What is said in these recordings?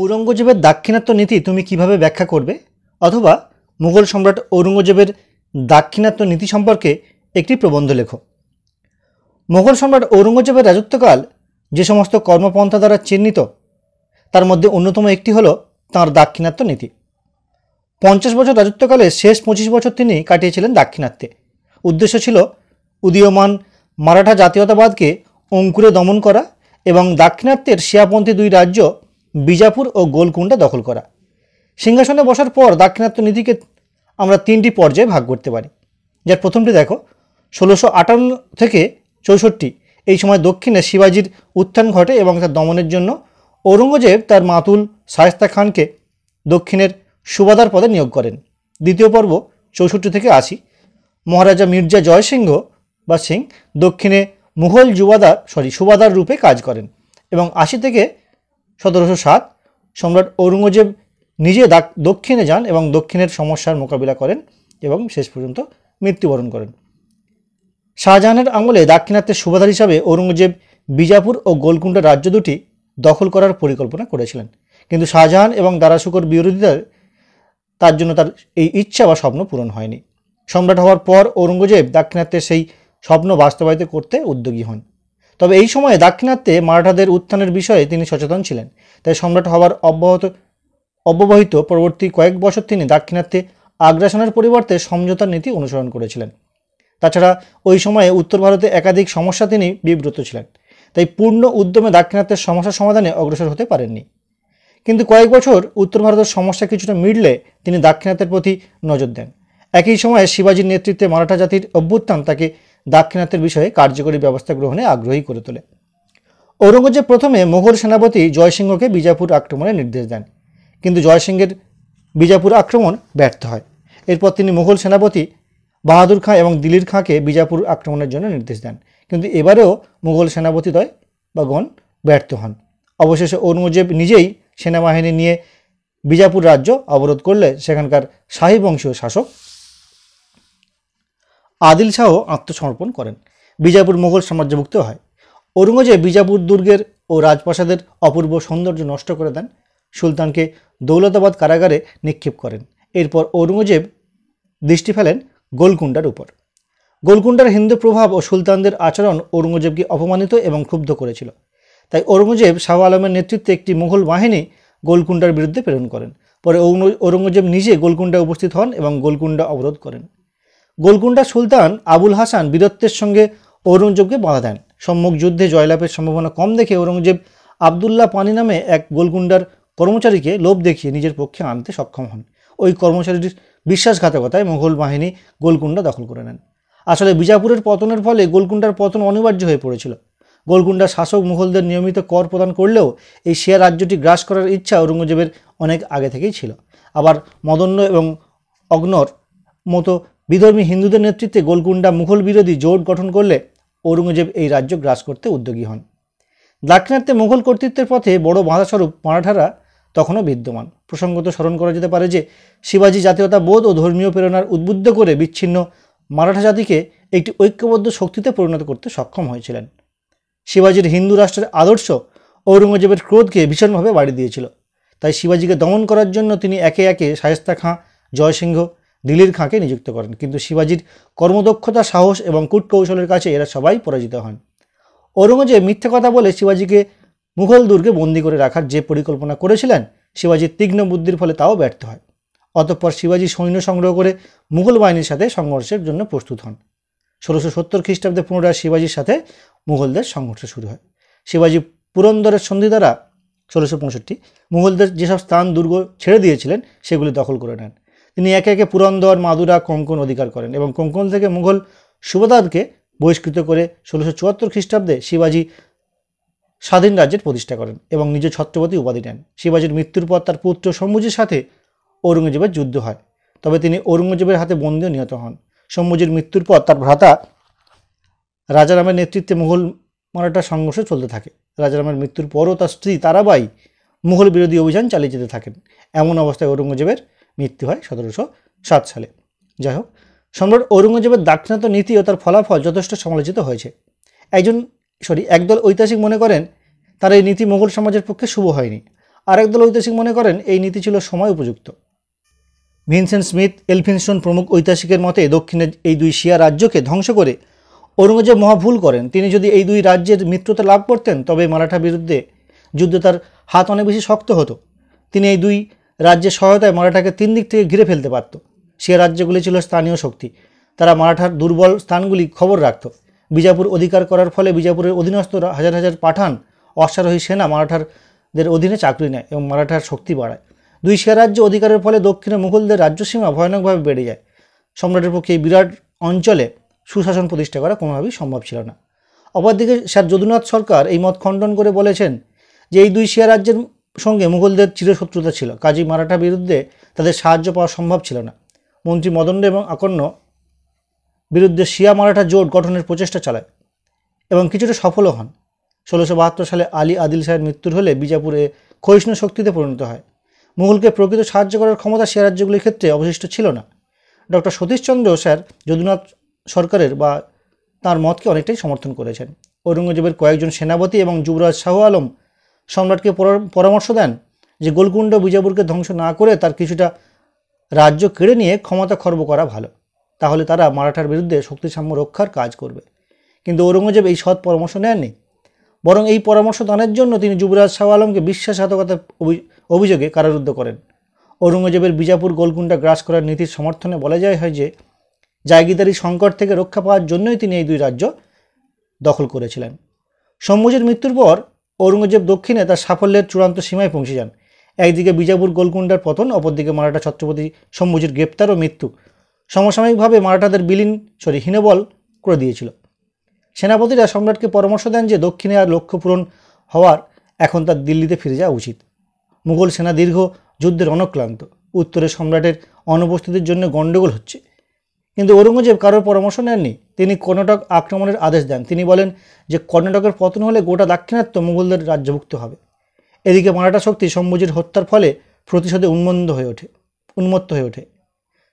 ঔরঙ্গজেবের দাক্ষিণাত্য নীতি তুমি কিভাবে ব্যাখ্যা করবে অথবা মুঘল সম্রাট ঔরঙ্গজেবের দাক্ষিণাত্য নীতি সম্পর্কে একটি প্রবন্ধ লেখো মুঘল সম্রাট ঔরঙ্গজেবের রাজত্বকাল যে সমস্ত কর্মপন্থা দ্বারা চিহ্নিত তার মধ্যে অন্যতম একটি হল তাঁর দাক্ষিণাত্য নীতি পঞ্চাশ বছর রাজত্বকালে শেষ পঁচিশ বছর তিনি কাটিয়েছিলেন দাক্ষিণাত্যে উদ্দেশ্য ছিল উদীয়মান মারাঠা জাতীয়তাবাদকে অঙ্কুরে দমন করা এবং দাক্ষিণাত্যের শিয়াপন্থী দুই রাজ্য বিজাপুর ও গোলকুণ্ডা দখল করা সিংহাসনে বসার পর দাক্ষিণাত্য নীতিকে আমরা তিনটি পর্যায়ে ভাগ করতে পারি যার প্রথমটি দেখো ষোলোশো আটান্ন থেকে চৌষট্টি এই সময় দক্ষিণে শিবাজির উত্থান ঘটে এবং তার দমনের জন্য ঔরঙ্গজেব তার মাতুল সায়স্তা খানকে দক্ষিণের সুবাদার পদে নিয়োগ করেন দ্বিতীয় পর্ব চৌষট্টি থেকে আশি মহারাজা মির্জা জয়সিংহ বা সিং দক্ষিণে মুঘল যুবাদার সরি সুবাদার রূপে কাজ করেন এবং আশি থেকে সতেরোশো সাত সম্রাট ঔরঙ্গজেব নিজে দক্ষিণে যান এবং দক্ষিণের সমস্যার মোকাবিলা করেন এবং শেষ পর্যন্ত মৃত্যুবরণ করেন শাহজাহানের আমলে দাক্ষিণাত্যের সুবাদার হিসাবে ঔরঙ্গজেব বিজাপুর ও গোলকুণ্ডা রাজ্য দুটি দখল করার পরিকল্পনা করেছিলেন কিন্তু শাহজাহান এবং দারাশুকর বিরোধীদের তার জন্য তার এই ইচ্ছা বা স্বপ্ন পূরণ হয়নি সম্রাট হওয়ার পর ঔরঙ্গজেব দাক্ষিণাত্যের সেই স্বপ্ন বাস্তবায়িত করতে উদ্যোগী হন তবে এই সময়ে দাক্ষিণাত্যে মারাঠাদের উত্থানের বিষয়ে তিনি সচেতন ছিলেন তাই সম্রাট হবার অব্যাহত অব্যবহিত পরবর্তী কয়েক বছর তিনি দাক্ষিণাত্যে আগ্রাসনের পরিবর্তে সমঝোতার নীতি অনুসরণ করেছিলেন তাছাড়া ওই সময়ে উত্তর ভারতে একাধিক সমস্যা তিনি বিব্রত ছিলেন তাই পূর্ণ উদ্যমে দাক্ষিণাত্যের সমস্যা সমাধানে অগ্রসর হতে পারেননি কিন্তু কয়েক বছর উত্তর ভারতের সমস্যা কিছুটা মিটলে তিনি দাক্ষিণাত্যের প্রতি নজর দেন একই সময়ে শিবাজির নেতৃত্বে মারাঠা জাতির অভ্যুত্থান তাকে দাক্ষিণাত্যের বিষয়ে কার্যকরী ব্যবস্থা গ্রহণে আগ্রহী করে তোলে ঔরঙ্গজেব প্রথমে মোঘল সেনাপতি জয়সিংহকে বিজাপুর আক্রমণের নির্দেশ দেন কিন্তু জয়সিংহের বিজাপুর আক্রমণ ব্যর্থ হয় এরপর তিনি মোঘল সেনাপতি বাহাদুর খাঁ এবং দিলির খাঁকে বিজাপুর আক্রমণের জন্য নির্দেশ দেন কিন্তু এবারেও মোগল সেনাপতিদ্বয় বা গণ ব্যর্থ হন অবশেষে ঔরঙ্গজেব নিজেই সেনাবাহিনী নিয়ে বিজাপুর রাজ্য অবরোধ করলে সেখানকার শাহী বংশীয় শাসক আদিল শাহ আত্মসমর্পণ করেন বিজাপুর মোগল সাম্রাজ্যভুক্ত হয় ঔরঙ্গজেব বিজাপুর দুর্গের ও রাজপ্রাসাদের অপূর্ব সৌন্দর্য নষ্ট করে দেন সুলতানকে দৌলতাবাদ কারাগারে নিক্ষেপ করেন এরপর ঔরঙ্গজেব দৃষ্টি ফেলেন গোলকুণ্ডার উপর গোলকুণ্ডার হিন্দু প্রভাব ও সুলতানদের আচরণ ঔরঙ্গজেবকে অপমানিত এবং ক্ষুব্ধ করেছিল তাই ঔরঙ্গজেব শাহ আলমের নেতৃত্বে একটি মুঘল বাহিনী গোলকুণ্ডার বিরুদ্ধে প্রেরণ করেন পরে ঔরঙ্গজেব নিজে গোলকুণ্ডা উপস্থিত হন এবং গোলকুণ্ডা অবরোধ করেন গোলকুন্ডা সুলতান আবুল হাসান বীরত্বের সঙ্গে ঔরঙ্গজেবকে বাধা দেন সম্মুখ যুদ্ধে জয়লাভের সম্ভাবনা কম দেখে ঔরঙ্গজেব আবদুল্লাহ পানি নামে এক গোলকুন্ডার কর্মচারীকে লোভ দেখিয়ে নিজের পক্ষে আনতে সক্ষম হন ওই কর্মচারীর বিশ্বাসঘাতকতায় মোঘল বাহিনী গোলকুন্ডা দখল করে নেন আসলে বিজাপুরের পতনের ফলে গোলকুন্ডার পতন অনিবার্য হয়ে পড়েছিল গোলকুন্ডার শাসক মুঘলদের নিয়মিত কর প্রদান করলেও এই শেয়ার রাজ্যটি গ্রাস করার ইচ্ছা ঔরঙ্গজেবের অনেক আগে থেকেই ছিল আবার মদন্য এবং অগ্নর মতো বিধর্মী হিন্দুদের নেতৃত্বে গোলকুন্ডা মুঘল বিরোধী জোট গঠন করলে ঔরঙ্গজেব এই রাজ্য গ্রাস করতে উদ্যোগী হন দাক্ষিণাত্যে মুঘল কর্তৃত্বের পথে বড় বাঁধাস্বরূপ মারাঠারা তখনও বিদ্যমান প্রসঙ্গত স্মরণ করা যেতে পারে যে শিবাজী জাতীয়তা বোধ ও ধর্মীয় প্রেরণার উদ্বুদ্ধ করে বিচ্ছিন্ন মারাঠা জাতিকে একটি ঐক্যবদ্ধ শক্তিতে পরিণত করতে সক্ষম হয়েছিলেন শিবাজির হিন্দু রাষ্ট্রের আদর্শ ঔরঙ্গজেবের ক্রোধকে ভীষণভাবে বাড়ি দিয়েছিল তাই শিবাজিকে দমন করার জন্য তিনি একে একে শায়েস্তা খাঁ জয়সিংহ দিল্লির খাঁকে নিযুক্ত করেন কিন্তু শিবাজির কর্মদক্ষতা সাহস এবং কূটকৌশলের কাছে এরা সবাই পরাজিত হন ঔরঙ্গজেব মিথ্যে কথা বলে শিবাজিকে মুঘল দুর্গে বন্দী করে রাখার যে পরিকল্পনা করেছিলেন শিবাজির তীক্ষ্ণ বুদ্ধির ফলে তাও ব্যর্থ হয় অতঃপর শিবাজি সৈন্য সংগ্রহ করে মুঘল বাহিনীর সাথে সংঘর্ষের জন্য প্রস্তুত হন ষোলোশো সত্তর খ্রিস্টাব্দে পুনরায় শিবাজির সাথে মুঘলদের সংঘর্ষ শুরু হয় শিবাজি পুরন্দরের সন্ধি দ্বারা ষোলোশো পঁয়ষট্টি মুঘলদের যেসব স্থান দুর্গ ছেড়ে দিয়েছিলেন সেগুলি দখল করে নেন তিনি একে একে পুরন্দর মাদুরা কোঙ্কন অধিকার করেন এবং কোঙ্কন থেকে মুঘল সুবদাদকে বহিষ্কৃত করে ষোলোশো চুয়াত্তর খ্রিস্টাব্দে শিবাজি স্বাধীন রাজ্যের প্রতিষ্ঠা করেন এবং নিজ ছত্রপতি উপাধি নেন শিবাজির মৃত্যুর পর তার পুত্র শম্ভুজির সাথে ঔরঙ্গজেবের যুদ্ধ হয় তবে তিনি ঔরঙ্গজেবের হাতে বন্দীও নিহত হন শম্ভুজির মৃত্যুর পর তার ভ্রাতা রাজারামের নেতৃত্বে মুঘল মারাঠা সংঘর্ষ চলতে থাকে রাজারামের মৃত্যুর পরও তার স্ত্রী তারাবাই মুঘল বিরোধী অভিযান চালিয়ে যেতে থাকেন এমন অবস্থায় ঔরঙ্গজেবের মৃত্যু হয় সতেরোশো সাত সালে যাই হোক সম্রাট ঔরঙ্গজেবের দাক্ষিণাত্য নীতি ও তার ফলাফল যথেষ্ট সমালোচিত হয়েছে একজন সরি একদল ঐতিহাসিক মনে করেন তার এই নীতি মোগল সমাজের পক্ষে শুভ হয়নি আর একদল ঐতিহাসিক মনে করেন এই নীতি ছিল সময় উপযুক্ত ভিনসেন্ট স্মিথ এলফিনসন প্রমুখ ঐতিহাসিকের মতে দক্ষিণের এই দুই শিয়া রাজ্যকে ধ্বংস করে ঔরঙ্গজেব মহাভুল করেন তিনি যদি এই দুই রাজ্যের মিত্রতা লাভ করতেন তবে মারাঠা বিরুদ্ধে যুদ্ধে তার হাত অনেক বেশি শক্ত হতো তিনি এই দুই রাজ্যের সহায়তায় মারাঠাকে তিন দিক থেকে ঘিরে ফেলতে পারত সে রাজ্যগুলি ছিল স্থানীয় শক্তি তারা মারাঠার দুর্বল স্থানগুলি খবর রাখত বিজাপুর অধিকার করার ফলে বিজাপুরের অধীনস্থ হাজার হাজার পাঠান অশ্বারোহী সেনা মারাঠারদের অধীনে চাকরি নেয় এবং মারাঠার শক্তি বাড়ায় দুই সে রাজ্য অধিকারের ফলে দক্ষিণে মুঘলদের রাজ্যসীমা ভয়ানকভাবে বেড়ে যায় সম্রাটের পক্ষে এই বিরাট অঞ্চলে সুশাসন প্রতিষ্ঠা করা কোনোভাবেই সম্ভব ছিল না অপরদিকে স্যার যদুনাথ সরকার এই মত খণ্ডন করে বলেছেন যে এই দুই শিয়া রাজ্যের সঙ্গে মুঘলদের চিরশত্রুতা ছিল কাজী মারাঠা বিরুদ্ধে তাদের সাহায্য পাওয়া সম্ভব ছিল না মন্ত্রী মদণ্ড এবং আকন্ন বিরুদ্ধে শিয়া মারাঠা জোট গঠনের প্রচেষ্টা চালায় এবং কিছুটা সফলও হন ষোলোশো বাহাত্তর সালে আলী আদিল শাহের মৃত্যুর হলে বিজাপুরে ক্ষয়িষ্ণু শক্তিতে পরিণত হয় মুঘলকে প্রকৃত সাহায্য করার ক্ষমতা শিয়া রাজ্যগুলির ক্ষেত্রে অবশিষ্ট ছিল না ডক্টর সতীশচন্দ্র স্যার যদুনাথ সরকারের বা তার মতকে অনেকটাই সমর্থন করেছেন ঔরঙ্গজেবের কয়েকজন সেনাপতি এবং যুবরাজ শাহ আলম সম্রাটকে পরামর্শ দেন যে গোলকুণ্ড বিজাপুরকে ধ্বংস না করে তার কিছুটা রাজ্য কেড়ে নিয়ে ক্ষমতা খর্ব করা ভালো তাহলে তারা মারাঠার বিরুদ্ধে শক্তিসাম্য রক্ষার কাজ করবে কিন্তু ঔরঙ্গজেব এই সৎ পরামর্শ নেননি বরং এই পরামর্শ দানের জন্য তিনি যুবরাজ শাহ আলমকে বিশ্বাসঘাতকতা অভিযোগে কারারুদ্ধ করেন ঔরঙ্গজেবের বিজাপুর গোলকুণ্ডা গ্রাস করার নীতির সমর্থনে বলা যায় হয় যে জায়গিদারি সংকট থেকে রক্ষা পাওয়ার জন্যই তিনি এই দুই রাজ্য দখল করেছিলেন সম্ভুজের মৃত্যুর পর ঔরঙ্গজেব দক্ষিণে তার সাফল্যের চূড়ান্ত সীমায় পৌঁছে যান একদিকে বিজাপুর গোলকুন্ডার পতন অপরদিকে মারাঠা ছত্রপতি শম্ভুজির গ্রেপ্তার ও মৃত্যু সমসাময়িকভাবে মারাঠাদের বিলীন সরি হীনবল করে দিয়েছিল সেনাপতিরা সম্রাটকে পরামর্শ দেন যে দক্ষিণে আর লক্ষ্য পূরণ হওয়ার এখন তার দিল্লিতে ফিরে যাওয়া উচিত মুঘল সেনা দীর্ঘ যুদ্ধের অনক্লান্ত উত্তরে সম্রাটের অনুপস্থিতির জন্য গণ্ডগোল হচ্ছে কিন্তু ঔরঙ্গজেব কারোর পরামর্শ নেননি তিনি কর্ণাটক আক্রমণের আদেশ দেন তিনি বলেন যে কর্ণাটকের পতন হলে গোটা দাক্ষিণাত্য মুঘলদের রাজ্যভুক্ত হবে এদিকে মারাঠা শক্তি শম্ভুজির হত্যার ফলে প্রতিশোধে উন্মন্দ হয়ে ওঠে উন্মত্ত হয়ে ওঠে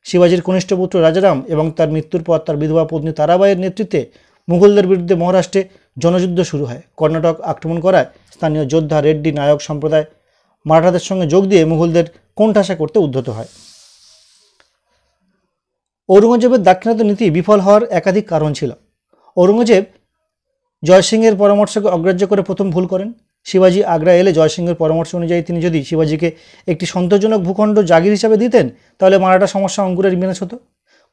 শিবাজির কনিষ্ঠ পুত্র রাজারাম এবং তার মৃত্যুর পর তার বিধবা পত্নী তারাবাইয়ের নেতৃত্বে মুঘলদের বিরুদ্ধে মহারাষ্ট্রে জনযুদ্ধ শুরু হয় কর্ণাটক আক্রমণ করায় স্থানীয় যোদ্ধা রেড্ডি নায়ক সম্প্রদায় মারাঠাদের সঙ্গে যোগ দিয়ে মুঘলদের কোণঠাসা করতে উদ্ধত হয় ঔরঙ্গজেবের দাক্ষিণাত্য নীতি বিফল হওয়ার একাধিক কারণ ছিল ঔরঙ্গজেব জয়সিংহের পরামর্শকে অগ্রাহ্য করে প্রথম ভুল করেন শিবাজি আগ্রা এলে জয়সিংহের পরামর্শ অনুযায়ী তিনি যদি শিবাজিকে একটি সন্তোষজনক ভূখণ্ড জাগির হিসাবে দিতেন তাহলে মারাঠা সমস্যা অঙ্কুরের বিনাশ হতো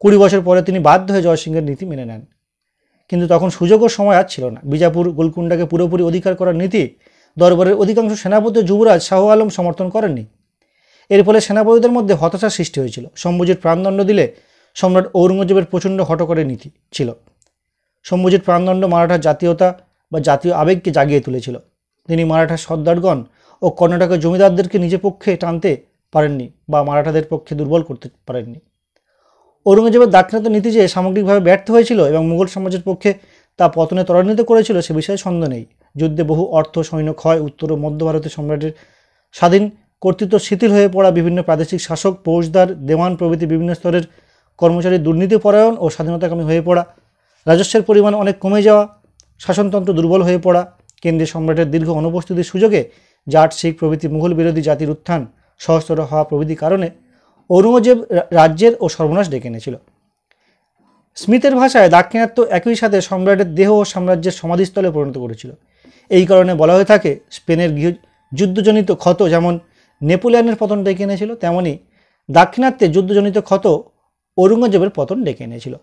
কুড়ি বছর পরে তিনি বাধ্য হয়ে জয়সিংহের নীতি মেনে নেন কিন্তু তখন সুযোগ ও সময় আর ছিল না বিজাপুর গোলকুণ্ডাকে পুরোপুরি অধিকার করার নীতি দরবারের অধিকাংশ সেনাপতি যুবরাজ শাহ আলম সমর্থন করেননি এর ফলে সেনাপতিদের মধ্যে হতাশার সৃষ্টি হয়েছিল সম্ভুজির প্রাণদণ্ড দিলে সম্রাট ঔরঙ্গজেবের প্রচণ্ড হটকরের নীতি ছিল শম্ভুজির প্রাণদণ্ড মারাঠা জাতীয়তা বা জাতীয় আবেগকে জাগিয়ে তুলেছিল তিনি মারাঠা সর্দারগণ ও কর্ণাটকের জমিদারদেরকে নিজের পক্ষে টানতে পারেননি বা মারাঠাদের পক্ষে দুর্বল করতে পারেননি ঔরঙ্গজেবের দাক্ষিণাত্য নীতি যে সামগ্রিকভাবে ব্যর্থ হয়েছিল এবং মুঘল সমাজের পক্ষে তা পতনে ত্বরান্বিত করেছিল সে বিষয়ে সন্দেহ নেই যুদ্ধে বহু অর্থ সৈন্য ক্ষয় উত্তর ও মধ্য ভারতের সম্রাটের স্বাধীন কর্তৃত্ব শিথিল হয়ে পড়া বিভিন্ন প্রাদেশিক শাসক ফৌজদার দেওয়ান প্রভৃতি বিভিন্ন স্তরের কর্মচারী দুর্নীতিপরায়ণ ও স্বাধীনতাকামী হয়ে পড়া রাজস্বের পরিমাণ অনেক কমে যাওয়া শাসনতন্ত্র দুর্বল হয়ে পড়া কেন্দ্রীয় সম্রাটের দীর্ঘ অনুপস্থিতির সুযোগে জাট শিখ প্রভৃতি মুঘল বিরোধী জাতির উত্থান সহস্তর হওয়া প্রভৃতি কারণে ঔরঙ্গজেব রাজ্যের ও সর্বনাশ ডেকে এনেছিল স্মিথের ভাষায় দাক্ষিণাত্য একই সাথে সম্রাটের দেহ ও সাম্রাজ্যের সমাধিস্থলে পরিণত করেছিল এই কারণে বলা হয়ে থাকে স্পেনের গৃহ যুদ্ধজনিত ক্ষত যেমন নেপোলিয়ানের পতন ডেকে এনেছিল তেমনই দাক্ষিণাত্যে যুদ্ধজনিত ক্ষত ঔরঙ্গজেবের পতন ডেকে এনেছিল